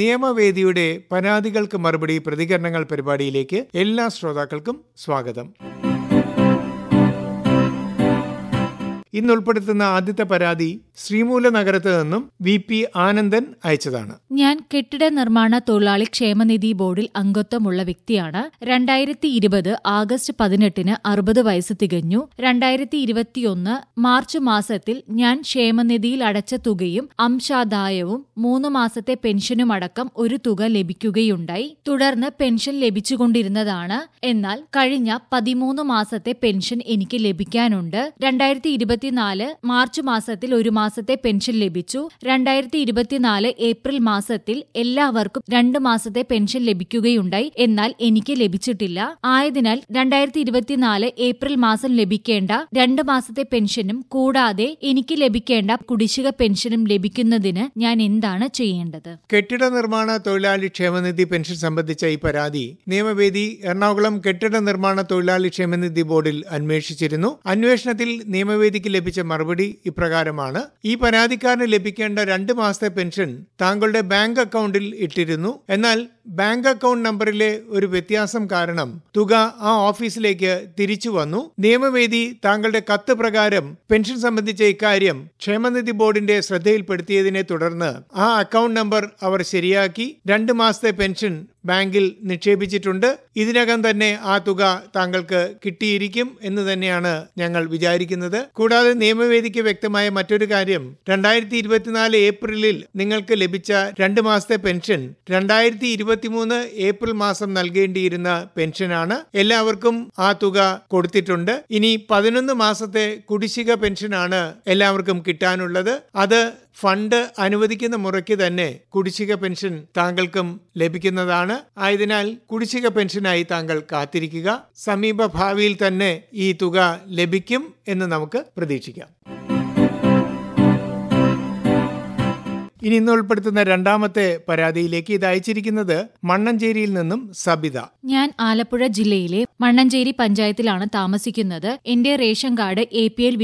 നിയമവേദിയുടെ പരാതികൾക്ക് മറുപടി പ്രതികരണങ്ങൾ പരിപാടിയിലേക്ക് എല്ലാ ശ്രോതാക്കൾക്കും സ്വാഗതം ഇന്ന് ഉൾപ്പെടുത്തുന്ന ആദ്യത്തെ പരാതി ശ്രീമൂല നഗരത്ത് നിന്നും വി പി ആനന്ദൻ അയച്ചതാണ് ഞാൻ കെട്ടിട നിർമ്മാണ തൊഴിലാളി ക്ഷേമനിധി ബോർഡിൽ അംഗത്വമുള്ള വ്യക്തിയാണ് രണ്ടായിരത്തി ഇരുപത് ആഗസ്റ്റ് പതിനെട്ടിന് അറുപത് വയസ്സ് തികഞ്ഞു രണ്ടായിരത്തി ഇരുപത്തിയൊന്ന് മാർച്ച് മാസത്തിൽ ഞാൻ ക്ഷേമനിധിയിൽ അടച്ച തുകയും അംശാദായവും മൂന്ന് മാസത്തെ പെൻഷനും അടക്കം ഒരു തുക ലഭിക്കുകയുണ്ടായി തുടർന്ന് പെൻഷൻ ലഭിച്ചുകൊണ്ടിരുന്നതാണ് എന്നാൽ കഴിഞ്ഞ പതിമൂന്ന് മാസത്തെ പെൻഷൻ എനിക്ക് ലഭിക്കാനുണ്ട് രണ്ടായിരത്തി ഇരുപത്തിനാല് മാർച്ച് മാസത്തിൽ ഒരു മാസത്തെ പെൻഷൻ ലഭിച്ചു രണ്ടായിരത്തി ഇരുപത്തിനാല് ഏപ്രിൽ മാസത്തിൽ എല്ലാവർക്കും രണ്ട് മാസത്തെ പെൻഷൻ ലഭിക്കുകയുണ്ടായി എന്നാൽ എനിക്ക് ലഭിച്ചിട്ടില്ല ആയതിനാൽ രണ്ടായിരത്തി ഇരുപത്തിനാല് ഏപ്രിൽ മാസം ലഭിക്കേണ്ട രണ്ട് മാസത്തെ പെൻഷനും കൂടാതെ എനിക്ക് ലഭിക്കേണ്ട കുടിശ്ശിക പെൻഷനും ലഭിക്കുന്നതിന് ഞാൻ എന്താണ് ചെയ്യേണ്ടത് കെട്ടിട നിർമ്മാണ തൊഴിലാളി ക്ഷേമനിധി പെൻഷൻ സംബന്ധിച്ച ഈ പരാതി നിയമവേദി എറണാകുളം കെട്ടിട നിർമ്മാണ തൊഴിലാളി ക്ഷേമനിധി ബോർഡിൽ അന്വേഷിച്ചിരുന്നു അന്വേഷണത്തിൽ നിയമവേദിക്ക് ലഭിച്ച മറുപടി ഇപ്രകാരമാണ് ഈ പരാതിക്കാരന് ലഭിക്കേണ്ട രണ്ട് മാസത്തെ പെൻഷൻ താങ്കളുടെ ബാങ്ക് അക്കൗണ്ടിൽ ഇട്ടിരുന്നു എന്നാൽ ബാങ്ക് അക്കൗണ്ട് നമ്പറിലെ ഒരു വ്യത്യാസം കാരണം തുക ആ ഓഫീസിലേക്ക് തിരിച്ചു വന്നു നിയമവേദി താങ്കളുടെ കത്ത് പ്രകാരം പെൻഷൻ സംബന്ധിച്ച ഇക്കാര്യം ക്ഷേമനിധി ബോർഡിന്റെ ശ്രദ്ധയിൽപ്പെടുത്തിയതിനെ തുടർന്ന് ആ അക്കൗണ്ട് നമ്പർ അവർ ശരിയാക്കി രണ്ട് മാസത്തെ പെൻഷൻ ബാങ്കിൽ നിക്ഷേപിച്ചിട്ടുണ്ട് ഇതിനകം തന്നെ ആ തുക താങ്കൾക്ക് കിട്ടിയിരിക്കും എന്ന് തന്നെയാണ് ഞങ്ങൾ വിചാരിക്കുന്നത് കൂടാതെ നിയമവേദിക്ക് വ്യക്തമായ മറ്റൊരു കാര്യം രണ്ടായിരത്തി ഇരുപത്തിനാല് ഏപ്രിലിൽ നിങ്ങൾക്ക് ലഭിച്ച രണ്ട് മാസത്തെ പെൻഷൻ രണ്ടായിരത്തി ഇരുപത്തിമൂന്ന് ഏപ്രിൽ മാസം നൽകേണ്ടിയിരുന്ന പെൻഷനാണ് എല്ലാവർക്കും ആ തുക കൊടുത്തിട്ടുണ്ട് ഇനി പതിനൊന്ന് മാസത്തെ കുടിശ്ശിക പെൻഷനാണ് എല്ലാവർക്കും കിട്ടാനുള്ളത് അത് ഫണ്ട് അനുവദിക്കുന്ന മുറയ്ക്ക് തന്നെ കുടിശ്ശിക പെൻഷൻ താങ്കൾക്കും ലഭിക്കുന്നതാണ് ആയതിനാൽ കുടിശ്ശിക പെൻഷനായി താങ്കൾ കാത്തിരിക്കുക സമീപഭാവിയിൽ തന്നെ ഈ തുക ലഭിക്കും എന്ന് നമുക്ക് പ്രതീക്ഷിക്കാം ഇനി ഇന്ന് ഉൾപ്പെടുത്തുന്ന രണ്ടാമത്തെ പരാതിയിലേക്ക് ഇത് അയച്ചിരിക്കുന്നത് മണ്ണഞ്ചേരിയിൽ നിന്നും സബിത ഞാൻ ആലപ്പുഴ ജില്ലയിലെ മണ്ണഞ്ചേരി പഞ്ചായത്തിലാണ് താമസിക്കുന്നത് എന്റെ ration card A P L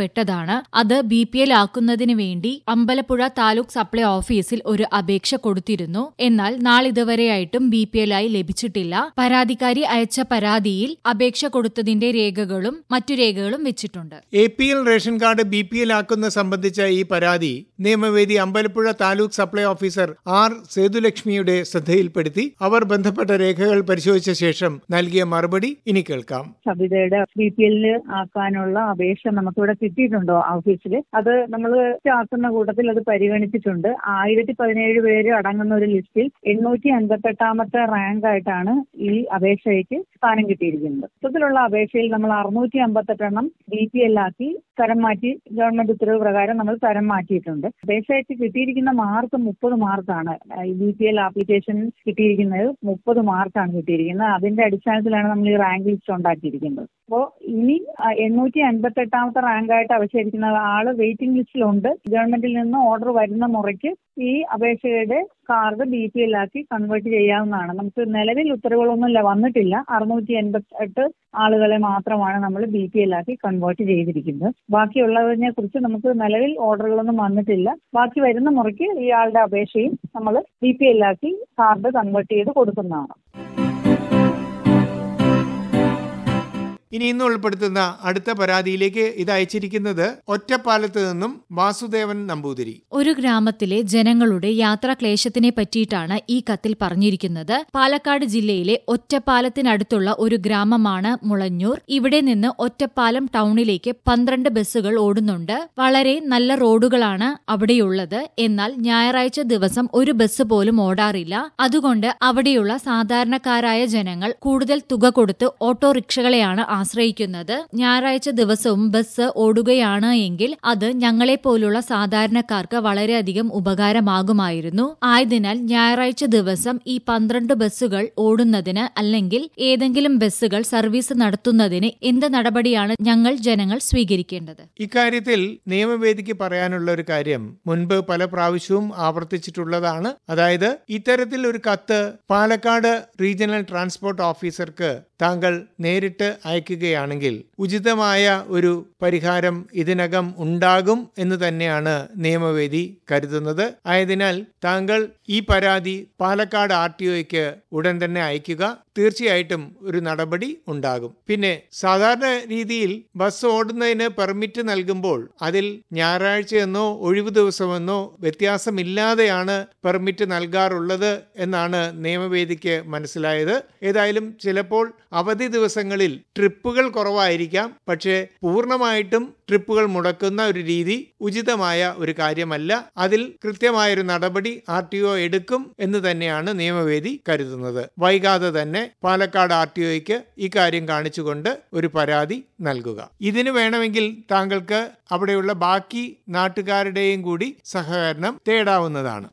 പെട്ടതാണ് അത് ബി പി എൽ ആക്കുന്നതിന് വേണ്ടി അമ്പലപ്പുഴ താലൂക്ക് സപ്ലൈ ഓഫീസിൽ ഒരു അപേക്ഷ കൊടുത്തിരുന്നു എന്നാൽ നാളിതുവരെയായിട്ടും ബി പി എൽ ആയി ലഭിച്ചിട്ടില്ല പരാതിക്കാരി അയച്ച പരാതിയിൽ അപേക്ഷ കൊടുത്തതിന്റെ രേഖകളും മറ്റു രേഖകളും വെച്ചിട്ടുണ്ട് A P L ration card B P L ആക്കുന്ന സംബന്ധിച്ച ഈ പരാതി നിയമവേദി അമ്പല Alappuzha taluk supply officer R സേതുലക്ഷ്മിയുടെ ശ്രദ്ധയിൽപ്പെടുത്തി അവർ ബന്ധപ്പെട്ട രേഖകൾ പരിശോധിച്ച ശേഷം നൽകിയ മറുപടി ഇനി കേൾക്കാം സബിതയുടെ ബി പി എല്ലിന് ആക്കാനുള്ള അപേക്ഷ ഇവിടെ കിട്ടിയിട്ടുണ്ടോ ഓഫീസിൽ അത് നമ്മൾ ആക്കുന്ന കൂട്ടത്തിൽ അത് പരിഗണിച്ചിട്ടുണ്ട് ആയിരത്തി പതിനേഴ് പേര് അടങ്ങുന്ന ഒരു ലിസ്റ്റിൽ എണ്ണൂറ്റി അൻപത്തെട്ടാമത്തെ റാങ്ക് ആയിട്ടാണ് ഈ അപേക്ഷയ്ക്ക് സ്ഥാനം കിട്ടിയിരിക്കുന്നത് മൊത്തത്തിലുള്ള അപേക്ഷയിൽ നമ്മൾ അറുന്നൂറ്റി അമ്പത്തെട്ടെണ്ണം ബി പി എല്ലാക്കി സ്ഥലം മാറ്റി ഗവൺമെന്റ് ഉത്തരവ് പ്രകാരം നമ്മൾ തരം മാറ്റിയിട്ടുണ്ട് അപേക്ഷയച്ച് കിട്ടിയിരിക്കുന്ന മാർക്ക് മുപ്പത് മാർക്കാണ് ബി പി എൽ ആപ്ലിക്കേഷൻ കിട്ടിയിരിക്കുന്നത് മുപ്പത് മാർക്കാണ് കിട്ടിയിരിക്കുന്നത് അതിന്റെ അടിസ്ഥാനത്തിലാണ് നമ്മൾ ഈ റാങ്ക് ലിസ്റ്റ് ഉണ്ടാക്കിയിരിക്കുന്നത് അപ്പോ ഇനി എണ്ണൂറ്റി അൻപത്തി എട്ടാമത്തെ റാങ്കായിട്ട് അവശേഷിക്കുന്ന ആള് വെയിറ്റിംഗ് ലിസ്റ്റിലുണ്ട് ഗവൺമെന്റിൽ നിന്ന് ഓർഡർ വരുന്ന മുറയ്ക്ക് ഈ അപേക്ഷയുടെ കാർഡ് ബി പി എൽ ആക്കി കൺവേർട്ട് ചെയ്യാവുന്നതാണ് നമുക്ക് നിലവിൽ ഉത്തരവുകളൊന്നുമില്ല വന്നിട്ടില്ല അറുന്നൂറ്റി എൺപത്തി എട്ട് ആളുകളെ മാത്രമാണ് നമ്മൾ ബി പി എൽ ആക്കി കൺവേർട്ട് ചെയ്തിരിക്കുന്നത് ബാക്കിയുള്ളതിനെ കുറിച്ച് നമുക്ക് നിലവിൽ ഓർഡറുകളൊന്നും വന്നിട്ടില്ല ബാക്കി വരുന്ന മുറയ്ക്ക് ഇയാളുടെ അപേക്ഷയും നമ്മൾ ബി പി എൽ ആക്കി കാർഡ് കൺവേർട്ട് ചെയ്ത് കൊടുക്കുന്നതാണ് ഇനി ഇന്ന് ഉൾപ്പെടുത്തുന്ന അടുത്ത പരാതിയിലേക്ക് ഇത് അയച്ചിരിക്കുന്നത് ഒറ്റപ്പാലത്ത് നിന്നും വാസുദേവൻ നമ്പൂതിരി ഒരു ഗ്രാമത്തിലെ ജനങ്ങളുടെ യാത്രാക്ലേശത്തിനെ പറ്റിയിട്ടാണ് ഈ കത്തിൽ പറഞ്ഞിരിക്കുന്നത് പാലക്കാട് ജില്ലയിലെ ഒറ്റപ്പാലത്തിനടുത്തുള്ള ഒരു ഗ്രാമമാണ് മുളഞ്ഞൂർ ഇവിടെ നിന്ന് ഒറ്റപ്പാലം ടൗണിലേക്ക് പന്ത്രണ്ട് ബസ്സുകൾ ഓടുന്നുണ്ട് വളരെ നല്ല റോഡുകളാണ് അവിടെയുള്ളത് എന്നാൽ ഞായറാഴ്ച ദിവസം ഒരു ബസ് പോലും ഓടാറില്ല അതുകൊണ്ട് അവിടെയുള്ള സാധാരണക്കാരായ ജനങ്ങൾ കൂടുതൽ തുക കൊടുത്ത് ഓട്ടോറിക്ഷകളെയാണ് ആശ്രയിക്കുന്നത് ആശ്രയിക്കുന്നത് ഞായറാഴ്ച ദിവസവും ബസ് ഓടുകയാണ് എങ്കിൽ അത് ഞങ്ങളെപ്പോലുള്ള സാധാരണക്കാർക്ക് വളരെയധികം ഉപകാരമാകുമായിരുന്നു ആയതിനാൽ ഞായറാഴ്ച ദിവസം ഈ പന്ത്രണ്ട് ബസ്സുകൾ ഓടുന്നതിന് അല്ലെങ്കിൽ ഏതെങ്കിലും ബസ്സുകൾ സർവീസ് നടത്തുന്നതിന് എന്ത് നടപടിയാണ് ഞങ്ങൾ ജനങ്ങൾ സ്വീകരിക്കേണ്ടത് ഇക്കാര്യത്തിൽ നിയമവേദിക്ക് പറയാനുള്ള ഒരു കാര്യം മുൻപ് പല പ്രാവശ്യവും ആവർത്തിച്ചിട്ടുള്ളതാണ് അതായത് ഇത്തരത്തിൽ ഒരു കത്ത് പാലക്കാട് റീജിയണൽ ട്രാൻസ്പോർട്ട് ഓഫീസർക്ക് താങ്കൾ നേരിട്ട് അയക്കുകയാണെങ്കിൽ ഉചിതമായ ഒരു പരിഹാരം ഇതിനകം ഉണ്ടാകും എന്ന് തന്നെയാണ് നിയമവേദി കരുതുന്നത് ആയതിനാൽ താങ്കൾ ഈ പരാതി പാലക്കാട് ആർ ടി ഉടൻ തന്നെ അയക്കുക തീർച്ചയായിട്ടും ഒരു നടപടി ഉണ്ടാകും പിന്നെ സാധാരണ രീതിയിൽ ബസ് ഓടുന്നതിന് പെർമിറ്റ് നൽകുമ്പോൾ അതിൽ ഞായറാഴ്ചയെന്നോ ഒഴിവു ദിവസമെന്നോ വ്യത്യാസമില്ലാതെയാണ് പെർമിറ്റ് നൽകാറുള്ളത് എന്നാണ് നിയമവേദിക്ക് മനസ്സിലായത് ഏതായാലും ചിലപ്പോൾ അവധി ദിവസങ്ങളിൽ ട്രിപ്പുകൾ കുറവായിരിക്കാം പക്ഷേ പൂർണ്ണമായിട്ടും ട്രിപ്പുകൾ മുടക്കുന്ന ഒരു രീതി ഉചിതമായ ഒരു കാര്യമല്ല അതിൽ കൃത്യമായൊരു നടപടി ആർ ടി ഒ എടുക്കും എന്ന് തന്നെയാണ് നിയമവേദി കരുതുന്നത് വൈകാതെ തന്നെ പാലക്കാട് ആർ ടി ഒക്ക് ഇക്കാര്യം കാണിച്ചുകൊണ്ട് ഒരു പരാതി നൽകുക ഇതിന് വേണമെങ്കിൽ താങ്കൾക്ക് അവിടെയുള്ള ബാക്കി നാട്ടുകാരുടെയും കൂടി സഹകരണം തേടാവുന്നതാണ്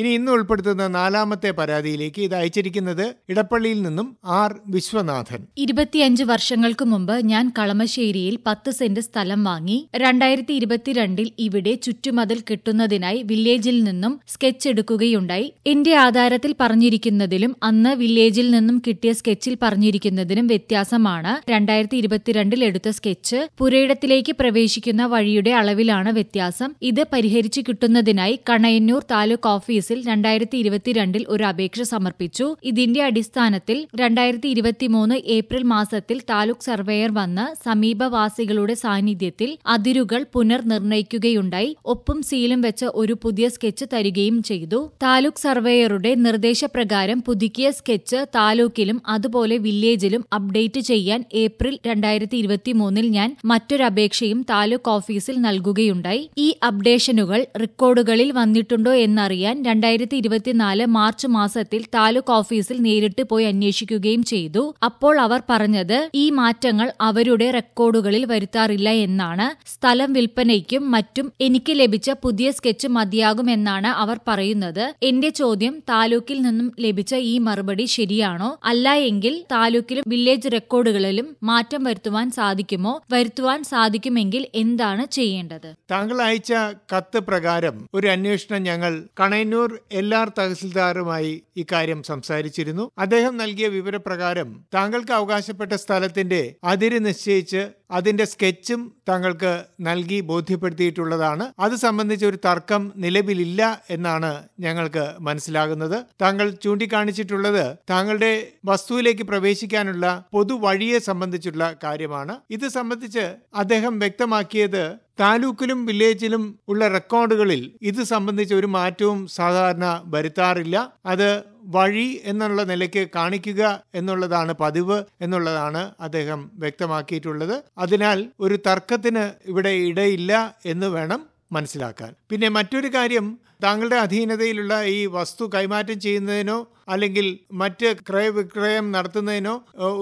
ഇനി ഇന്ന് ഉൾപ്പെടുത്തുന്ന നാലാമത്തെ പരാതിയിലേക്ക് ഇത് അയച്ചിരിക്കുന്നത് ഇടപ്പള്ളിയിൽ നിന്നും ആർ വിശ്വനാഥൻ ഇരുപത്തിയഞ്ച് വർഷങ്ങൾക്ക് മുമ്പ് ഞാൻ കളമശ്ശേരിയിൽ പത്ത് സെന്റ് സ്ഥലം വാങ്ങി രണ്ടായിരത്തി ഇരുപത്തിരണ്ടിൽ ഇവിടെ ചുറ്റുമതിൽ കിട്ടുന്നതിനായി വില്ലേജിൽ നിന്നും സ്കെച്ച് എടുക്കുകയുണ്ടായി എന്റെ ആധാരത്തിൽ പറഞ്ഞിരിക്കുന്നതിലും അന്ന് വില്ലേജിൽ നിന്നും കിട്ടിയ സ്കെച്ചിൽ പറഞ്ഞിരിക്കുന്നതിനും വ്യത്യാസമാണ് രണ്ടായിരത്തി ഇരുപത്തിരണ്ടിൽ എടുത്ത സ്കെച്ച് പുരയിടത്തിലേക്ക് പ്രവേശിക്കുന്ന വഴിയുടെ അളവിലാണ് വ്യത്യാസം ഇത് പരിഹരിച്ചു കിട്ടുന്നതിനായി കണയന്നൂർ താലൂക്ക് ഓഫീസ് കേസിൽ രണ്ടായിരത്തി ഇരുപത്തിരണ്ടിൽ ഒരു അപേക്ഷ സമർപ്പിച്ചു ഇതിന്റെ അടിസ്ഥാനത്തിൽ രണ്ടായിരത്തി ഇരുപത്തിമൂന്ന് ഏപ്രിൽ മാസത്തിൽ താലൂക്ക് സർവേയർ വന്ന് സമീപവാസികളുടെ സാന്നിധ്യത്തിൽ അതിരുകൾ പുനർനിർണയിക്കുകയുണ്ടായി ഒപ്പും സീലും വെച്ച് ഒരു പുതിയ സ്കെച്ച് തരികയും ചെയ്തു താലൂക്ക് സർവേയറുടെ നിർദ്ദേശപ്രകാരം പുതുക്കിയ സ്കെച്ച് താലൂക്കിലും അതുപോലെ വില്ലേജിലും അപ്ഡേറ്റ് ചെയ്യാൻ ഏപ്രിൽ രണ്ടായിരത്തി ഇരുപത്തിമൂന്നിൽ ഞാൻ മറ്റൊരു അപേക്ഷയും താലൂക്ക് ഓഫീസിൽ നൽകുകയുണ്ടായി ഈ അപ്ഡേഷനുകൾ റെക്കോർഡുകളിൽ വന്നിട്ടുണ്ടോ എന്നറിയാൻ രണ്ടായിരത്തി ഇരുപത്തിനാല് മാർച്ച് മാസത്തിൽ താലൂക്ക് ഓഫീസിൽ നേരിട്ട് പോയി അന്വേഷിക്കുകയും ചെയ്തു അപ്പോൾ അവർ പറഞ്ഞത് ഈ മാറ്റങ്ങൾ അവരുടെ റെക്കോർഡുകളിൽ വരുത്താറില്ല എന്നാണ് സ്ഥലം വിൽപ്പനയ്ക്കും മറ്റും എനിക്ക് ലഭിച്ച പുതിയ സ്കെച്ച് മതിയാകും എന്നാണ് അവർ പറയുന്നത് എന്റെ ചോദ്യം താലൂക്കിൽ നിന്നും ലഭിച്ച ഈ മറുപടി ശരിയാണോ അല്ല എങ്കിൽ താലൂക്കിലും വില്ലേജ് റെക്കോർഡുകളിലും മാറ്റം വരുത്തുവാൻ സാധിക്കുമോ വരുത്തുവാൻ സാധിക്കുമെങ്കിൽ എന്താണ് ചെയ്യേണ്ടത് താങ്കൾ അയച്ച കത്ത് പ്രകാരം ഒരു അന്വേഷണം ഞങ്ങൾ കണയന്നൂർ കണ്ണൂർ എൽ ആർ തഹസിൽദാറുമായി ഇക്കാര്യം സംസാരിച്ചിരുന്നു അദ്ദേഹം നൽകിയ വിവരപ്രകാരം താങ്കൾക്ക് അവകാശപ്പെട്ട സ്ഥലത്തിന്റെ അതിര് നിശ്ചയിച്ച് അതിന്റെ സ്കെച്ചും താങ്കൾക്ക് നൽകി ബോധ്യപ്പെടുത്തിയിട്ടുള്ളതാണ് അത് സംബന്ധിച്ച ഒരു തർക്കം നിലവിലില്ല എന്നാണ് ഞങ്ങൾക്ക് മനസ്സിലാകുന്നത് താങ്കൾ ചൂണ്ടിക്കാണിച്ചിട്ടുള്ളത് താങ്കളുടെ വസ്തുവിലേക്ക് പ്രവേശിക്കാനുള്ള പൊതുവഴിയെ സംബന്ധിച്ചുള്ള കാര്യമാണ് ഇത് സംബന്ധിച്ച് അദ്ദേഹം വ്യക്തമാക്കിയത് താലൂക്കിലും വില്ലേജിലും ഉള്ള റെക്കോർഡുകളിൽ ഇത് സംബന്ധിച്ച ഒരു മാറ്റവും സാധാരണ വരുത്താറില്ല അത് വഴി എന്നുള്ള നിലയ്ക്ക് കാണിക്കുക എന്നുള്ളതാണ് പതിവ് എന്നുള്ളതാണ് അദ്ദേഹം വ്യക്തമാക്കിയിട്ടുള്ളത് അതിനാൽ ഒരു തർക്കത്തിന് ഇവിടെ ഇടയില്ല എന്ന് വേണം മനസ്സിലാക്കാൻ പിന്നെ മറ്റൊരു കാര്യം താങ്കളുടെ അധീനതയിലുള്ള ഈ വസ്തു കൈമാറ്റം ചെയ്യുന്നതിനോ അല്ലെങ്കിൽ മറ്റ് ക്രയവിക്രയം നടത്തുന്നതിനോ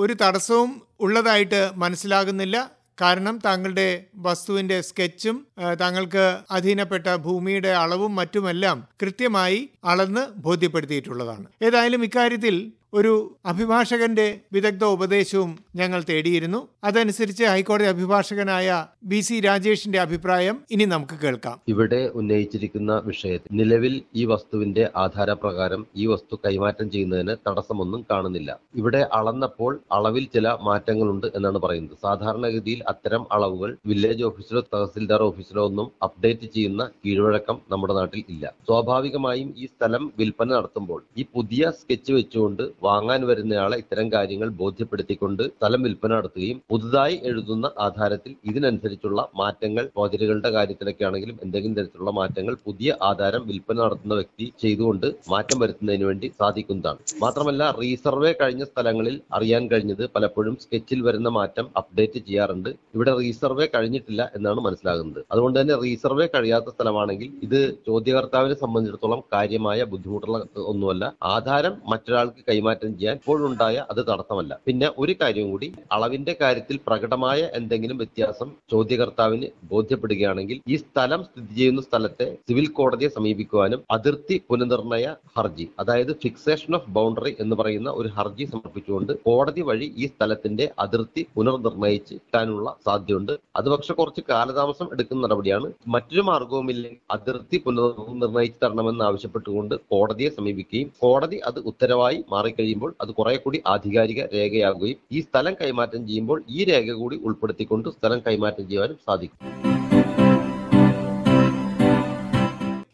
ഒരു തടസ്സവും ഉള്ളതായിട്ട് മനസ്സിലാകുന്നില്ല കാരണം താങ്കളുടെ വസ്തുവിന്റെ സ്കെച്ചും താങ്കൾക്ക് അധീനപ്പെട്ട ഭൂമിയുടെ അളവും മറ്റുമെല്ലാം കൃത്യമായി അളന്ന് ബോധ്യപ്പെടുത്തിയിട്ടുള്ളതാണ് ഏതായാലും ഇക്കാര്യത്തിൽ ഒരു അഭിഭാഷകന്റെ വിദഗ്ധ ഉപദേശവും ഞങ്ങൾ തേടിയിരുന്നു അതനുസരിച്ച് ഹൈക്കോടതി അഭിഭാഷകനായ ബി സി രാജേഷിന്റെ അഭിപ്രായം ഇനി നമുക്ക് കേൾക്കാം ഇവിടെ ഉന്നയിച്ചിരിക്കുന്ന വിഷയത്തിൽ നിലവിൽ ഈ വസ്തുവിന്റെ ആധാരപ്രകാരം ഈ വസ്തു കൈമാറ്റം ചെയ്യുന്നതിന് തടസ്സമൊന്നും കാണുന്നില്ല ഇവിടെ അളന്നപ്പോൾ അളവിൽ ചില മാറ്റങ്ങളുണ്ട് എന്നാണ് പറയുന്നത് സാധാരണഗതിയിൽ അത്തരം അളവുകൾ വില്ലേജ് ഓഫീസിലോ തഹസിൽദാർ ഓഫീസിലോ ഒന്നും അപ്ഡേറ്റ് ചെയ്യുന്ന കീഴ്വഴക്കം നമ്മുടെ നാട്ടിൽ ഇല്ല സ്വാഭാവികമായും ഈ സ്ഥലം വിൽപ്പന നടത്തുമ്പോൾ ഈ പുതിയ സ്കെച്ച് വെച്ചുകൊണ്ട് വാങ്ങാൻ വരുന്നയാളെ ഇത്തരം കാര്യങ്ങൾ ബോധ്യപ്പെടുത്തിക്കൊണ്ട് സ്ഥലം വിൽപ്പന നടത്തുകയും പുതുതായി എഴുതുന്ന ആധാരത്തിൽ ഇതിനനുസരിച്ചുള്ള മാറ്റങ്ങൾ മോതിരകളുടെ കാര്യത്തിലൊക്കെ ആണെങ്കിലും എന്തെങ്കിലും തരത്തിലുള്ള മാറ്റങ്ങൾ പുതിയ ആധാരം വിൽപ്പന നടത്തുന്ന വ്യക്തി ചെയ്തുകൊണ്ട് മാറ്റം വരുത്തുന്നതിന് വേണ്ടി സാധിക്കുന്നതാണ് മാത്രമല്ല റീസർവേ കഴിഞ്ഞ സ്ഥലങ്ങളിൽ അറിയാൻ കഴിഞ്ഞത് പലപ്പോഴും സ്കെച്ചിൽ വരുന്ന മാറ്റം അപ്ഡേറ്റ് ചെയ്യാറുണ്ട് ഇവിടെ റീസർവേ കഴിഞ്ഞിട്ടില്ല എന്നാണ് മനസ്സിലാകുന്നത് അതുകൊണ്ട് തന്നെ റീസർവേ കഴിയാത്ത സ്ഥലമാണെങ്കിൽ ഇത് ചോദ്യകർത്താവിനെ സംബന്ധിച്ചിടത്തോളം കാര്യമായ ബുദ്ധിമുട്ടുള്ള ഒന്നുമല്ല ആധാരം മറ്റൊരാൾക്ക് കൈമാറി കൈമാറ്റം ചെയ്യാൻ ഇപ്പോഴുണ്ടായ അത് തടസ്സമല്ല പിന്നെ ഒരു കാര്യം കൂടി അളവിന്റെ കാര്യത്തിൽ പ്രകടമായ എന്തെങ്കിലും വ്യത്യാസം ചോദ്യകർത്താവിന് ബോധ്യപ്പെടുകയാണെങ്കിൽ ഈ സ്ഥലം സ്ഥിതി ചെയ്യുന്ന സ്ഥലത്തെ സിവിൽ കോടതിയെ സമീപിക്കുവാനും അതിർത്തി പുനർനിർണയ ഹർജി അതായത് ഫിക്സേഷൻ ഓഫ് ബൗണ്ടറി എന്ന് പറയുന്ന ഒരു ഹർജി സമർപ്പിച്ചുകൊണ്ട് കോടതി വഴി ഈ സ്ഥലത്തിന്റെ അതിർത്തി പുനർനിർണയിച്ച് കിട്ടാനുള്ള സാധ്യതയുണ്ട് അത് പക്ഷെ കുറച്ച് കാലതാമസം എടുക്കുന്ന നടപടിയാണ് മറ്റൊരു മാർഗവുമില്ലെങ്കിൽ അതിർത്തി പുനർനിർണയിച്ച് തരണമെന്ന് ആവശ്യപ്പെട്ടുകൊണ്ട് കോടതിയെ സമീപിക്കുകയും കോടതി അത് ഉത്തരവായി മാറിക്കഴിഞ്ഞു കഴിയുമ്പോൾ അത് കുറെ കൂടി ആധികാരിക രേഖയാകുകയും ഈ സ്ഥലം കൈമാറ്റം ചെയ്യുമ്പോൾ ഈ രേഖ കൂടി ഉൾപ്പെടുത്തിക്കൊണ്ട് സ്ഥലം കൈമാറ്റം ചെയ്യാനും സാധിക്കും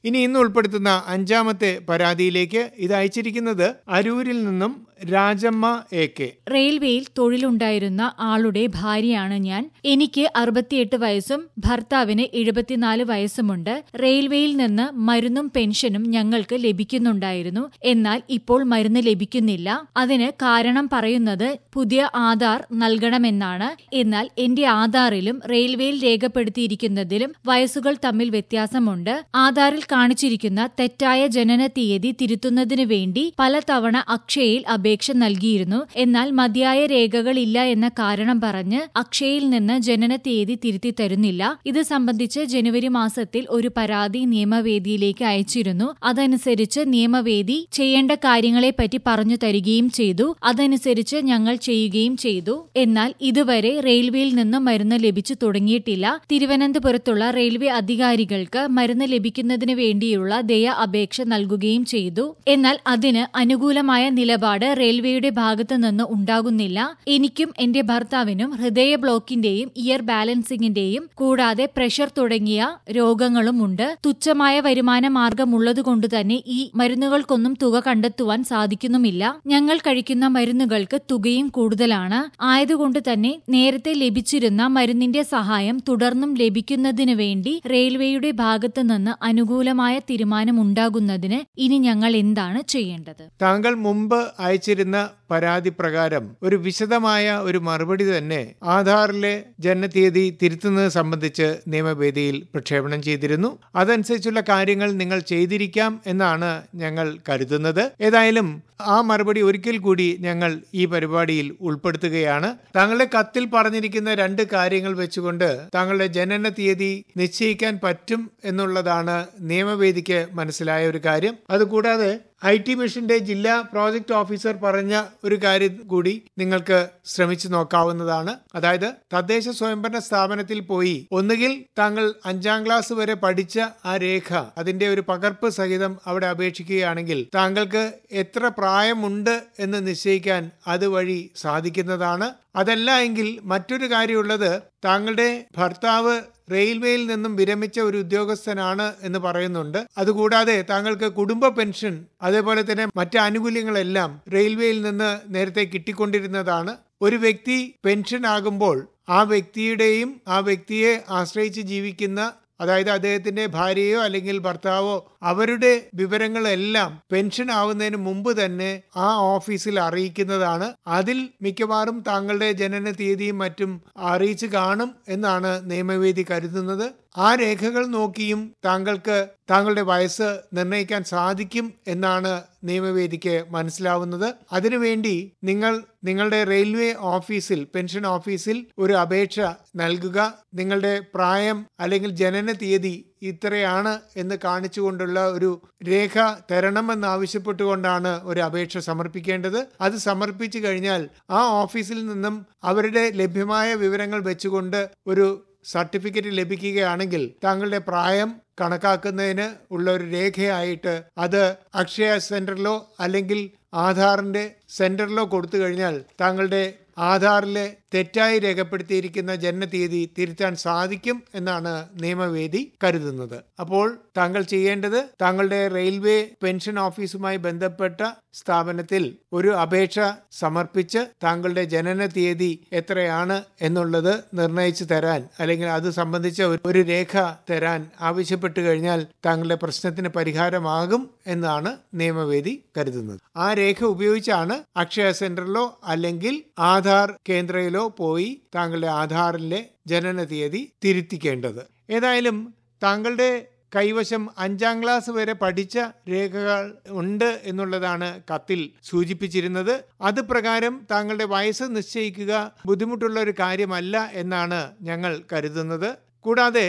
ഇനി ഇന്ന് ഉൾപ്പെടുത്തുന്ന അഞ്ചാമത്തെ പരാതിയിലേക്ക് ഇത് അയച്ചിരിക്കുന്നത് അരൂരിൽ നിന്നും രാജമ്മ എ കെ റെയിൽവേയിൽ തൊഴിലുണ്ടായിരുന്ന ആളുടെ ഭാര്യയാണ് ഞാൻ എനിക്ക് അറുപത്തിയെട്ട് വയസ്സും ഭർത്താവിന് എഴുപത്തിനാല് വയസ്സുമുണ്ട് റെയിൽവേയിൽ നിന്ന് മരുന്നും പെൻഷനും ഞങ്ങൾക്ക് ലഭിക്കുന്നുണ്ടായിരുന്നു എന്നാൽ ഇപ്പോൾ മരുന്ന് ലഭിക്കുന്നില്ല അതിന് കാരണം പറയുന്നത് പുതിയ ആധാർ നൽകണമെന്നാണ് എന്നാൽ എന്റെ ആധാറിലും റെയിൽവേയിൽ രേഖപ്പെടുത്തിയിരിക്കുന്നതിലും വയസ്സുകൾ തമ്മിൽ വ്യത്യാസമുണ്ട് ആധാറിൽ കാണിച്ചിരിക്കുന്ന തെറ്റായ ജനന തീയതി തിരുത്തുന്നതിനു വേണ്ടി പലതവണ അക്ഷയയിൽ അപേക്ഷ അപേക്ഷ നൽകിയിരുന്നു എന്നാൽ മതിയായ രേഖകളില്ല എന്ന കാരണം പറഞ്ഞ് അക്ഷയയിൽ നിന്ന് ജനന തീയതി തിരുത്തി തരുന്നില്ല ഇത് സംബന്ധിച്ച് ജനുവരി മാസത്തിൽ ഒരു പരാതി നിയമവേദിയിലേക്ക് അയച്ചിരുന്നു അതനുസരിച്ച് നിയമവേദി ചെയ്യേണ്ട കാര്യങ്ങളെപ്പറ്റി പറഞ്ഞു തരികയും ചെയ്തു അതനുസരിച്ച് ഞങ്ങൾ ചെയ്യുകയും ചെയ്തു എന്നാൽ ഇതുവരെ റെയിൽവേയിൽ നിന്ന് മരുന്ന് ലഭിച്ചു തുടങ്ങിയിട്ടില്ല തിരുവനന്തപുരത്തുള്ള റെയിൽവേ അധികാരികൾക്ക് മരുന്ന് ലഭിക്കുന്നതിന് വേണ്ടിയുള്ള ദയ അപേക്ഷ നൽകുകയും ചെയ്തു എന്നാൽ അതിന് അനുകൂലമായ നിലപാട് റെയിൽവേയുടെ ഭാഗത്തു നിന്ന് ഉണ്ടാകുന്നില്ല എനിക്കും എന്റെ ഭർത്താവിനും ഹൃദയ ബ്ലോക്കിന്റെയും ഇയർ ബാലൻസിംഗിന്റെയും കൂടാതെ പ്രഷർ തുടങ്ങിയ രോഗങ്ങളുമുണ്ട് തുച്ഛമായ വരുമാന മാർഗമുള്ളതുകൊണ്ട് തന്നെ ഈ മരുന്നുകൾക്കൊന്നും തുക കണ്ടെത്തുവാൻ സാധിക്കുന്നുമില്ല ഞങ്ങൾ കഴിക്കുന്ന മരുന്നുകൾക്ക് തുകയും കൂടുതലാണ് ആയതുകൊണ്ട് തന്നെ നേരത്തെ ലഭിച്ചിരുന്ന മരുന്നിന്റെ സഹായം തുടർന്നും ലഭിക്കുന്നതിനു വേണ്ടി റെയിൽവേയുടെ ഭാഗത്തു നിന്ന് അനുകൂലമായ തീരുമാനമുണ്ടാകുന്നതിന് ഇനി ഞങ്ങൾ എന്താണ് ചെയ്യേണ്ടത് താങ്കൾ മുമ്പ് അയച്ച വച്ചിരുന്ന പരാതി പ്രകാരം ഒരു വിശദമായ ഒരു മറുപടി തന്നെ ആധാറിലെ ജനനതീയതി തിരുത്തുന്നത് സംബന്ധിച്ച് നിയമവേദിയിൽ പ്രക്ഷേപണം ചെയ്തിരുന്നു അതനുസരിച്ചുള്ള കാര്യങ്ങൾ നിങ്ങൾ ചെയ്തിരിക്കാം എന്നാണ് ഞങ്ങൾ കരുതുന്നത് ഏതായാലും ആ മറുപടി ഒരിക്കൽ കൂടി ഞങ്ങൾ ഈ പരിപാടിയിൽ ഉൾപ്പെടുത്തുകയാണ് താങ്കളുടെ കത്തിൽ പറഞ്ഞിരിക്കുന്ന രണ്ട് കാര്യങ്ങൾ വെച്ചുകൊണ്ട് താങ്കളുടെ ജനന തീയതി നിശ്ചയിക്കാൻ പറ്റും എന്നുള്ളതാണ് നിയമവേദിക്ക് മനസ്സിലായ ഒരു കാര്യം അതുകൂടാതെ ഐ ടി മിഷന്റെ ജില്ലാ പ്രോജക്റ്റ് ഓഫീസർ പറഞ്ഞ ഒരു കാര്യം കൂടി നിങ്ങൾക്ക് ശ്രമിച്ചു നോക്കാവുന്നതാണ് അതായത് തദ്ദേശ സ്വയംഭരണ സ്ഥാപനത്തിൽ പോയി ഒന്നുകിൽ താങ്കൾ അഞ്ചാം ക്ലാസ് വരെ പഠിച്ച ആ രേഖ അതിന്റെ ഒരു പകർപ്പ് സഹിതം അവിടെ അപേക്ഷിക്കുകയാണെങ്കിൽ താങ്കൾക്ക് എത്ര പ്രായമുണ്ട് എന്ന് നിശ്ചയിക്കാൻ അതുവഴി സാധിക്കുന്നതാണ് അതല്ല എങ്കിൽ മറ്റൊരു കാര്യമുള്ളത് താങ്കളുടെ ഭർത്താവ് റെയിൽവേയിൽ നിന്നും വിരമിച്ച ഒരു ഉദ്യോഗസ്ഥനാണ് എന്ന് പറയുന്നുണ്ട് അതുകൂടാതെ താങ്കൾക്ക് കുടുംബ പെൻഷൻ അതേപോലെ തന്നെ മറ്റ് ആനുകൂല്യങ്ങളെല്ലാം റെയിൽവേയിൽ നിന്ന് നേരത്തെ കിട്ടിക്കൊണ്ടിരുന്നതാണ് ഒരു വ്യക്തി പെൻഷൻ ആകുമ്പോൾ ആ വ്യക്തിയുടെയും ആ വ്യക്തിയെ ആശ്രയിച്ച് ജീവിക്കുന്ന അതായത് അദ്ദേഹത്തിന്റെ ഭാര്യയോ അല്ലെങ്കിൽ ഭർത്താവോ അവരുടെ വിവരങ്ങളെല്ലാം പെൻഷൻ ആവുന്നതിന് മുമ്പ് തന്നെ ആ ഓഫീസിൽ അറിയിക്കുന്നതാണ് അതിൽ മിക്കവാറും താങ്കളുടെ ജനന തീയതിയും മറ്റും അറിയിച്ചു കാണും എന്നാണ് നിയമവേദി കരുതുന്നത് ആ രേഖകൾ നോക്കിയും താങ്കൾക്ക് താങ്കളുടെ വയസ്സ് നിർണ്ണയിക്കാൻ സാധിക്കും എന്നാണ് നിയമവേദിക്ക് മനസ്സിലാവുന്നത് അതിനുവേണ്ടി നിങ്ങൾ നിങ്ങളുടെ റെയിൽവേ ഓഫീസിൽ പെൻഷൻ ഓഫീസിൽ ഒരു അപേക്ഷ നൽകുക നിങ്ങളുടെ പ്രായം അല്ലെങ്കിൽ ജനന തീയതി ഇത്രയാണ് എന്ന് കാണിച്ചുകൊണ്ടുള്ള ഒരു രേഖ തരണമെന്നാവശ്യപ്പെട്ടുകൊണ്ടാണ് ഒരു അപേക്ഷ സമർപ്പിക്കേണ്ടത് അത് സമർപ്പിച്ചു കഴിഞ്ഞാൽ ആ ഓഫീസിൽ നിന്നും അവരുടെ ലഭ്യമായ വിവരങ്ങൾ വെച്ചുകൊണ്ട് ഒരു സർട്ടിഫിക്കറ്റ് ലഭിക്കുകയാണെങ്കിൽ താങ്കളുടെ പ്രായം കണക്കാക്കുന്നതിന് ഉള്ള ഒരു രേഖയായിട്ട് അത് അക്ഷയ സെന്ററിലോ അല്ലെങ്കിൽ ആധാറിന്റെ സെന്ററിലോ കൊടുത്തു കഴിഞ്ഞാൽ താങ്കളുടെ ആധാറിലെ തെറ്റായി രേഖപ്പെടുത്തിയിരിക്കുന്ന ജനനതീയതി തിരുത്താൻ സാധിക്കും എന്നാണ് നിയമവേദി കരുതുന്നത് അപ്പോൾ താങ്കൾ ചെയ്യേണ്ടത് താങ്കളുടെ റെയിൽവേ പെൻഷൻ ഓഫീസുമായി ബന്ധപ്പെട്ട സ്ഥാപനത്തിൽ ഒരു അപേക്ഷ സമർപ്പിച്ച് താങ്കളുടെ ജനന തീയതി എത്രയാണ് എന്നുള്ളത് നിർണയിച്ചു തരാൻ അല്ലെങ്കിൽ അത് സംബന്ധിച്ച ഒരു രേഖ തരാൻ ആവശ്യപ്പെട്ടു കഴിഞ്ഞാൽ താങ്കളുടെ പ്രശ്നത്തിന് പരിഹാരമാകും എന്നാണ് നിയമവേദി കരുതുന്നത് ആ രേഖ ഉപയോഗിച്ചാണ് അക്ഷയ സെന്ററിലോ അല്ലെങ്കിൽ ആധാർ കേന്ദ്രയിലോ താങ്കളോ പോയി താങ്കളുടെ ആധാറിലെ ജനന തീയതി തിരുത്തിക്കേണ്ടത് ഏതായാലും താങ്കളുടെ കൈവശം അഞ്ചാം ക്ലാസ് വരെ പഠിച്ച രേഖകൾ ഉണ്ട് എന്നുള്ളതാണ് കത്തിൽ സൂചിപ്പിച്ചിരുന്നത് അത് പ്രകാരം താങ്കളുടെ വയസ്സ് നിശ്ചയിക്കുക ബുദ്ധിമുട്ടുള്ള ഒരു കാര്യമല്ല എന്നാണ് ഞങ്ങൾ കരുതുന്നത് കൂടാതെ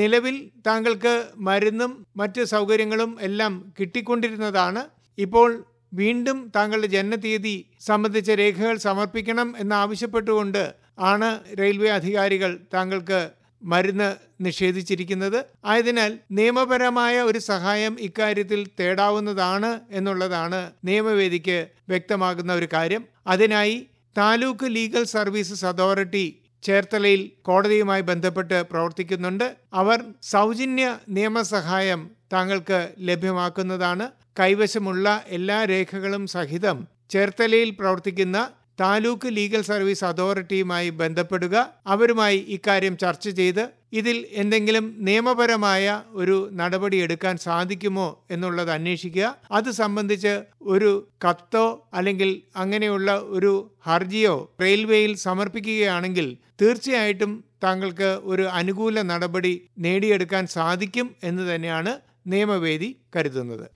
നിലവിൽ താങ്കൾക്ക് മരുന്നും മറ്റ് സൗകര്യങ്ങളും എല്ലാം കിട്ടിക്കൊണ്ടിരുന്നതാണ് ഇപ്പോൾ വീണ്ടും താങ്കളുടെ ജനനതീയതി സംബന്ധിച്ച രേഖകൾ സമർപ്പിക്കണം എന്നാവശ്യപ്പെട്ടുകൊണ്ട് ആണ് റെയിൽവേ അധികാരികൾ താങ്കൾക്ക് മരുന്ന് നിഷേധിച്ചിരിക്കുന്നത് ആയതിനാൽ നിയമപരമായ ഒരു സഹായം ഇക്കാര്യത്തിൽ തേടാവുന്നതാണ് എന്നുള്ളതാണ് നിയമവേദിക്ക് വ്യക്തമാകുന്ന ഒരു കാര്യം അതിനായി താലൂക്ക് ലീഗൽ സർവീസസ് അതോറിറ്റി ചേർത്തലയിൽ കോടതിയുമായി ബന്ധപ്പെട്ട് പ്രവർത്തിക്കുന്നുണ്ട് അവർ സൗജന്യ നിയമസഹായം താങ്കൾക്ക് ലഭ്യമാക്കുന്നതാണ് കൈവശമുള്ള എല്ലാ രേഖകളും സഹിതം ചേർത്തലയിൽ പ്രവർത്തിക്കുന്ന താലൂക്ക് ലീഗൽ സർവീസ് അതോറിറ്റിയുമായി ബന്ധപ്പെടുക അവരുമായി ഇക്കാര്യം ചർച്ച ചെയ്ത് ഇതിൽ എന്തെങ്കിലും നിയമപരമായ ഒരു നടപടി എടുക്കാൻ സാധിക്കുമോ എന്നുള്ളത് അന്വേഷിക്കുക അത് സംബന്ധിച്ച് ഒരു കത്തോ അല്ലെങ്കിൽ അങ്ങനെയുള്ള ഒരു ഹർജിയോ റെയിൽവേയിൽ സമർപ്പിക്കുകയാണെങ്കിൽ തീർച്ചയായിട്ടും താങ്കൾക്ക് ഒരു അനുകൂല നടപടി നേടിയെടുക്കാൻ സാധിക്കും എന്ന് തന്നെയാണ് നിയമവേദി കരുതുന്നത്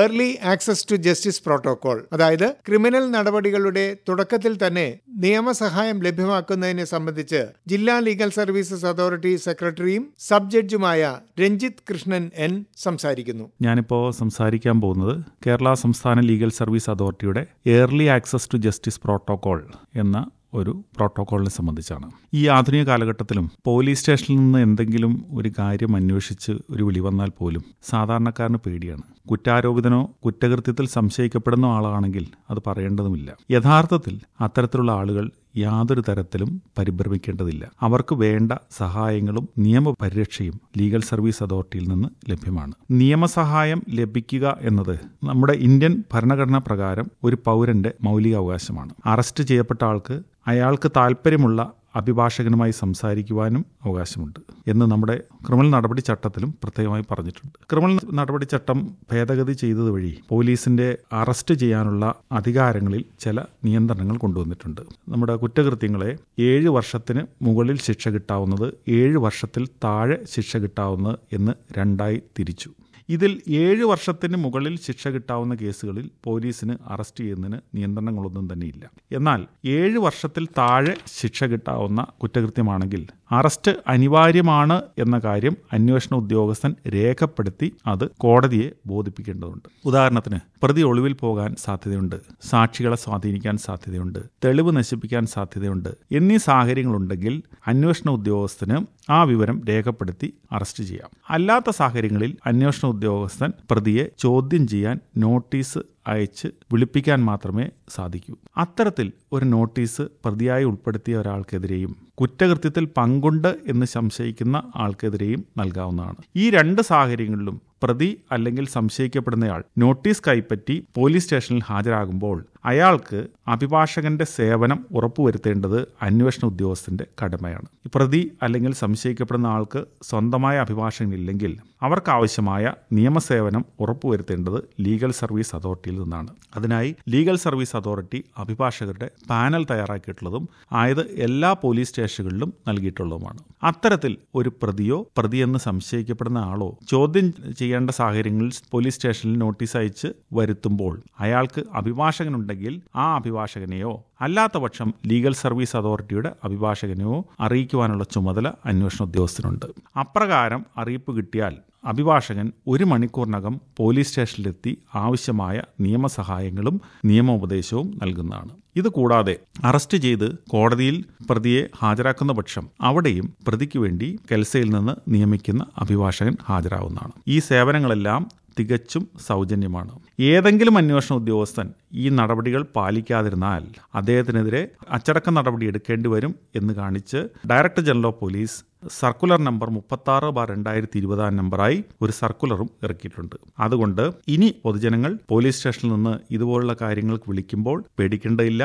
early access to justice protocol അതായത് ക്രിമിനൽ നടപടികളുടെ തുടക്കത്തിൽ തന്നെ നിയമസഹായം ലഭ്യമാക്കുന്നതിനെ സംബന്ധിച്ച് ജില്ലാ ലീഗൽ സർവീസസ് അതോറിറ്റി സെക്രട്ടറിയും സബ് ജഡ്ജുമായ രഞ്ജിത്ത് കൃഷ്ണൻ എൻ സംസാരിക്കുന്നു ഞാനിപ്പോ സംസാരിക്കാൻ പോകുന്നത് കേരള സംസ്ഥാന ലീഗൽ സർവീസ് അതോറിറ്റിയുടെ early access to justice protocol എന്ന ഒരു പ്രോട്ടോക്കോളിനെ സംബന്ധിച്ചാണ് ഈ ആധുനിക കാലഘട്ടത്തിലും പോലീസ് സ്റ്റേഷനിൽ നിന്ന് എന്തെങ്കിലും ഒരു കാര്യം അന്വേഷിച്ച് ഒരു വിളി വന്നാൽ പോലും സാധാരണക്കാരന് പേടിയാണ് കുറ്റാരോപിതനോ കുറ്റകൃത്യത്തിൽ സംശയിക്കപ്പെടുന്ന ആളാണെങ്കിൽ അത് പറയേണ്ടതുമില്ല യഥാർത്ഥത്തിൽ അത്തരത്തിലുള്ള ആളുകൾ യാതൊരു തരത്തിലും പരിഭ്രമിക്കേണ്ടതില്ല അവർക്ക് വേണ്ട സഹായങ്ങളും നിയമപരിരക്ഷയും ലീഗൽ സർവീസ് അതോറിറ്റിയിൽ നിന്ന് ലഭ്യമാണ് നിയമസഹായം ലഭിക്കുക എന്നത് നമ്മുടെ ഇന്ത്യൻ ഭരണഘടനാ പ്രകാരം ഒരു പൗരന്റെ മൗലികാവകാശമാണ് അവകാശമാണ് അറസ്റ്റ് ചെയ്യപ്പെട്ട ആൾക്ക് അയാൾക്ക് താൽപ്പര്യമുള്ള അഭിഭാഷകനുമായി സംസാരിക്കുവാനും അവകാശമുണ്ട് എന്ന് നമ്മുടെ ക്രിമിനൽ നടപടി ചട്ടത്തിലും പ്രത്യേകമായി പറഞ്ഞിട്ടുണ്ട് ക്രിമിനൽ നടപടി ചട്ടം ഭേദഗതി ചെയ്തത് വഴി പോലീസിന്റെ അറസ്റ്റ് ചെയ്യാനുള്ള അധികാരങ്ങളിൽ ചില നിയന്ത്രണങ്ങൾ കൊണ്ടുവന്നിട്ടുണ്ട് നമ്മുടെ കുറ്റകൃത്യങ്ങളെ ഏഴ് വർഷത്തിന് മുകളിൽ ശിക്ഷ കിട്ടാവുന്നത് ഏഴ് വർഷത്തിൽ താഴെ ശിക്ഷ കിട്ടാവുന്നത് എന്ന് രണ്ടായി തിരിച്ചു ഇതിൽ ഏഴ് വർഷത്തിന് മുകളിൽ ശിക്ഷ കിട്ടാവുന്ന കേസുകളിൽ പോലീസിന് അറസ്റ്റ് ചെയ്യുന്നതിന് നിയന്ത്രണങ്ങളൊന്നും തന്നെയില്ല എന്നാൽ ഏഴ് വർഷത്തിൽ താഴെ ശിക്ഷ കിട്ടാവുന്ന കുറ്റകൃത്യമാണെങ്കിൽ അറസ്റ്റ് അനിവാര്യമാണ് എന്ന കാര്യം അന്വേഷണ ഉദ്യോഗസ്ഥൻ രേഖപ്പെടുത്തി അത് കോടതിയെ ബോധിപ്പിക്കേണ്ടതുണ്ട് ഉദാഹരണത്തിന് പ്രതി ഒളിവിൽ പോകാൻ സാധ്യതയുണ്ട് സാക്ഷികളെ സ്വാധീനിക്കാൻ സാധ്യതയുണ്ട് തെളിവ് നശിപ്പിക്കാൻ സാധ്യതയുണ്ട് എന്നീ സാഹചര്യങ്ങളുണ്ടെങ്കിൽ അന്വേഷണ ഉദ്യോഗസ്ഥന് ആ വിവരം രേഖപ്പെടുത്തി അറസ്റ്റ് ചെയ്യാം അല്ലാത്ത സാഹചര്യങ്ങളിൽ അന്വേഷണ ഉദ്യോഗസ്ഥൻ പ്രതിയെ ചോദ്യം ചെയ്യാൻ നോട്ടീസ് അയച്ച് വിളിപ്പിക്കാൻ മാത്രമേ സാധിക്കൂ അത്തരത്തിൽ ഒരു നോട്ടീസ് പ്രതിയായി ഉൾപ്പെടുത്തിയ ഒരാൾക്കെതിരെയും കുറ്റകൃത്യത്തിൽ പങ്കുണ്ട് എന്ന് സംശയിക്കുന്ന ആൾക്കെതിരെയും നൽകാവുന്നതാണ് ഈ രണ്ട് സാഹചര്യങ്ങളിലും പ്രതി അല്ലെങ്കിൽ സംശയിക്കപ്പെടുന്നയാൾ നോട്ടീസ് കൈപ്പറ്റി പോലീസ് സ്റ്റേഷനിൽ ഹാജരാകുമ്പോൾ അയാൾക്ക് അഭിഭാഷകന്റെ സേവനം ഉറപ്പുവരുത്തേണ്ടത് അന്വേഷണ ഉദ്യോഗസ്ഥന്റെ കടമയാണ് പ്രതി അല്ലെങ്കിൽ സംശയിക്കപ്പെടുന്ന ആൾക്ക് സ്വന്തമായ അഭിഭാഷകനില്ലെങ്കിൽ അവർക്ക് ആവശ്യമായ നിയമസേവനം ഉറപ്പുവരുത്തേണ്ടത് ലീഗൽ സർവീസ് അതോറിറ്റിയിൽ നിന്നാണ് അതിനായി ലീഗൽ സർവീസ് അതോറിറ്റി അഭിഭാഷകരുടെ പാനൽ തയ്യാറാക്കിയിട്ടുള്ളതും ആയത് എല്ലാ പോലീസ് സ്റ്റേഷനുകളിലും നൽകിയിട്ടുള്ളതുമാണ് അത്തരത്തിൽ ഒരു പ്രതിയോ പ്രതിയെന്ന് സംശയിക്കപ്പെടുന്ന ആളോ ചോദ്യം ചെയ്യുന്ന ചെയ്യേണ്ട സാഹചര്യങ്ങളിൽ പോലീസ് സ്റ്റേഷനിൽ നോട്ടീസ് അയച്ച് വരുത്തുമ്പോൾ അയാൾക്ക് അഭിഭാഷകനുണ്ടെങ്കിൽ ആ അഭിഭാഷകനെയോ അല്ലാത്തപക്ഷം ലീഗൽ സർവീസ് അതോറിറ്റിയുടെ അഭിഭാഷകനെയോ അറിയിക്കുവാനുള്ള ചുമതല അന്വേഷണ ഉദ്യോഗസ്ഥനുണ്ട് അപ്രകാരം അറിയിപ്പ് കിട്ടിയാൽ അഭിഭാഷകൻ ഒരു മണിക്കൂറിനകം പോലീസ് സ്റ്റേഷനിലെത്തി ആവശ്യമായ നിയമസഹായങ്ങളും നിയമോപദേശവും നൽകുന്നതാണ് ഇതുകൂടാതെ അറസ്റ്റ് ചെയ്ത് കോടതിയിൽ പ്രതിയെ ഹാജരാക്കുന്ന പക്ഷം അവിടെയും പ്രതിക്ക് വേണ്ടി കെൽസയിൽ നിന്ന് നിയമിക്കുന്ന അഭിഭാഷകൻ ഹാജരാകുന്നതാണ് ഈ സേവനങ്ങളെല്ലാം തികച്ചും സൗജന്യമാണ് ഏതെങ്കിലും അന്വേഷണ ഉദ്യോഗസ്ഥൻ ഈ നടപടികൾ പാലിക്കാതിരുന്നാൽ അദ്ദേഹത്തിനെതിരെ അച്ചടക്ക നടപടി എടുക്കേണ്ടി വരും എന്ന് കാണിച്ച് director general of police circular number മുപ്പത്തി ആറ് ബാർ രണ്ടായിരത്തി ഇരുപതാം നമ്പറായി ഒരു സർക്കുലറും ഇറക്കിയിട്ടുണ്ട് അതുകൊണ്ട് ഇനി പൊതുജനങ്ങൾ പോലീസ് സ്റ്റേഷനിൽ നിന്ന് ഇതുപോലുള്ള കാര്യങ്ങൾക്ക് വിളിക്കുമ്പോൾ പേടിക്കേണ്ടതില്ല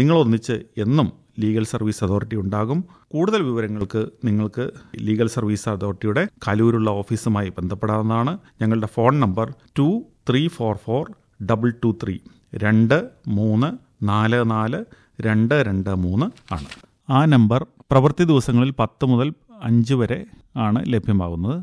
നിങ്ങളൊന്നിച്ച് എന്നും ലീഗൽ സർവീസ് അതോറിറ്റി ഉണ്ടാകും കൂടുതൽ വിവരങ്ങൾക്ക് നിങ്ങൾക്ക് ലീഗൽ സർവീസ് അതോറിറ്റിയുടെ കലൂരുള്ള ഓഫീസുമായി ബന്ധപ്പെടാവുന്നതാണ് ഞങ്ങളുടെ phone number two three four four double two three രണ്ട് മൂന്ന് നാല് നാല് രണ്ട് രണ്ട് മൂന്ന് ആണ് ആ നമ്പർ പ്രവൃത്തി ദിവസങ്ങളിൽ പത്ത് മുതൽ അഞ്ച് വരെ ആണ് ലഭ്യമാകുന്നത്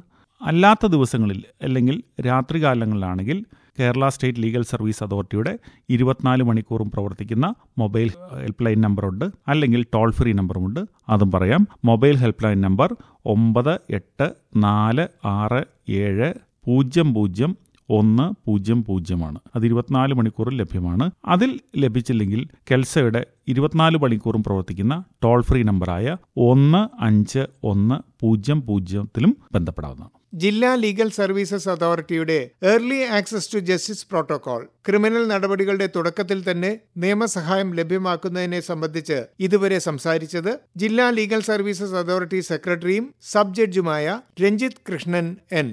അല്ലാത്ത ദിവസങ്ങളിൽ അല്ലെങ്കിൽ രാത്രികാലങ്ങളിലാണെങ്കിൽ കേരള സ്റ്റേറ്റ് ലീഗൽ സർവീസ് അതോറിറ്റിയുടെ ഇരുപത്തിനാല് മണിക്കൂറും പ്രവർത്തിക്കുന്ന മൊബൈൽ ഹെൽപ്പ് ലൈൻ നമ്പറുണ്ട് അല്ലെങ്കിൽ ടോൾ ഫ്രീ നമ്പറുമുണ്ട് അതും പറയാം മൊബൈൽ ഹെൽപ്പ് ലൈൻ നമ്പർ ഒമ്പത് എട്ട് നാല് ആറ് ഏഴ് പൂജ്യം പൂജ്യം ഒന്ന് പൂജ്യം പൂജ്യമാണ് അത് ഇരുപത്തിനാല് മണിക്കൂറിൽ ലഭ്യമാണ് അതിൽ ലഭിച്ചില്ലെങ്കിൽ കെൽസയുടെ ഇരുപത്തിനാല് മണിക്കൂറും പ്രവർത്തിക്കുന്ന ടോൾ ഫ്രീ നമ്പറായ ഒന്ന് അഞ്ച് ഒന്ന് പൂജ്യം പൂജ്യത്തിലും ബന്ധപ്പെടാവുന്നതാണ് ജില്ലാ ലീഗൽ സർവീസസ് അതോറിറ്റിയുടെ early access to justice protocol criminal നടപടികളുടെ തുടക്കത്തിൽ തന്നെ നിയമസഹായം ലഭ്യമാക്കുന്നതിനെ സംബന്ധിച്ച് ഇതുവരെ സംസാരിച്ചത് ജില്ലാ ലീഗൽ സർവീസസ് അതോറിറ്റി സെക്രട്ടറിയും സബ് ജഡ്ജുമായ രഞ്ജിത്ത് കൃഷ്ണൻ എൻ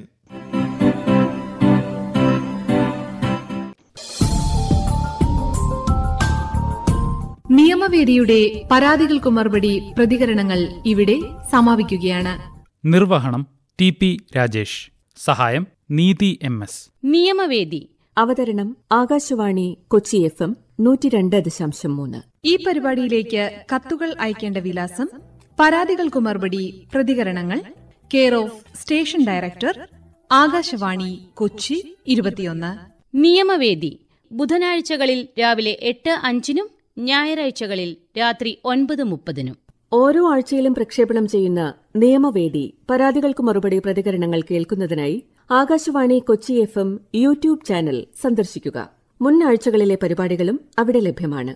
നിയമവേദിയുടെ പരാതികൾക്ക് മറുപടി പ്രതികരണങ്ങൾ ഇവിടെ സമാപിക്കുകയാണ് നിർവഹണം ടി പി രാജേഷ് സഹായം നീതി എം എസ് നിയമവേദി അവതരണം ആകാശവാണി കൊച്ചി എഫ് എം നൂറ്റി രണ്ട് ദശാംശം മൂന്ന് ഈ പരിപാടിയിലേക്ക് കത്തുകൾ അയക്കേണ്ട വിലാസം പരാതികൾക്ക് മറുപടി പ്രതികരണങ്ങൾ care of station director Akashvani Kochi ഇരുപത്തിയൊന്ന് നിയമവേദി ബുധനാഴ്ചകളിൽ രാവിലെ എട്ട് അഞ്ചിനും ഞായറാഴ്ചകളിൽ രാത്രി ഒൻപത് മുപ്പതിനും ഓരോ ആഴ്ചയിലും പ്രക്ഷേപണം ചെയ്യുന്ന നിയമവേദി പരാതികൾക്ക് മറുപടി പ്രതികരണങ്ങൾ കേൾക്കുന്നതിനായി Akashvani Kochi F M YouTube channel സന്ദർശിക്കുക മുൻ ആഴ്ചകളിലെ പരിപാടികളും അവിടെ ലഭ്യമാണ്